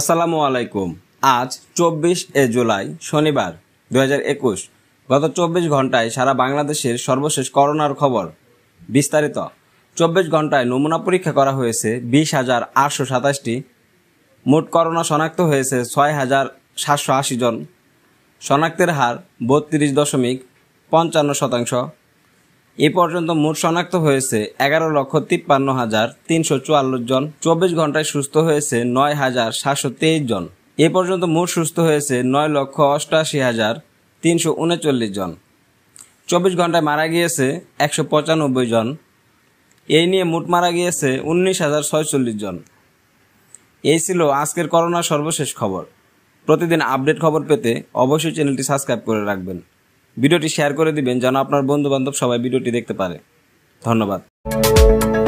আসসালামু আলাইকুম আজ চব্বিশ এ জুলাই শনিবার দু একুশ গত চব্বিশ ঘন্টায় সারা বাংলাদেশের সর্বশেষ করোনার খবর বিস্তারিত চব্বিশ ঘন্টায় নমুনা পরীক্ষা করা হয়েছে বিশ হাজার আটশো সাতাশটি মোট করোনা শনাক্ত হয়েছে ছয় হাজার সাতশো আশি জন শনাক্তের হার বত্রিশ দশমিক পঞ্চান্ন শতাংশ এ পর্যন্ত মোট শনাক্ত হয়েছে এগারো লক্ষ তিপ্পান্ন হাজার তিনশো চুয়াল্লিশ জন চব্বিশ ঘন্টায় সুস্থ হয়েছে নয় হাজার সাতশো তেইশ জন এ পর্যন্ত মোট সুস্থ হয়েছে নয় লক্ষ অষ্টাশি হাজার তিনশো উনচল্লিশ জন চব্বিশ ঘন্টায় মারা গিয়েছে একশো পঁচানব্বই জন এই নিয়ে মোট মারা গিয়েছে উনিশ হাজার ছয়চল্লিশ জন এই ছিল আজকের করোনার সর্বশেষ খবর প্রতিদিন আপডেট খবর পেতে অবশ্যই চ্যানেলটি সাবস্ক্রাইব করে রাখবেন ভিডিওটি শেয়ার করে দিবেন যেন আপনার বন্ধুবান্ধব সবাই ভিডিওটি দেখতে পারে ধন্যবাদ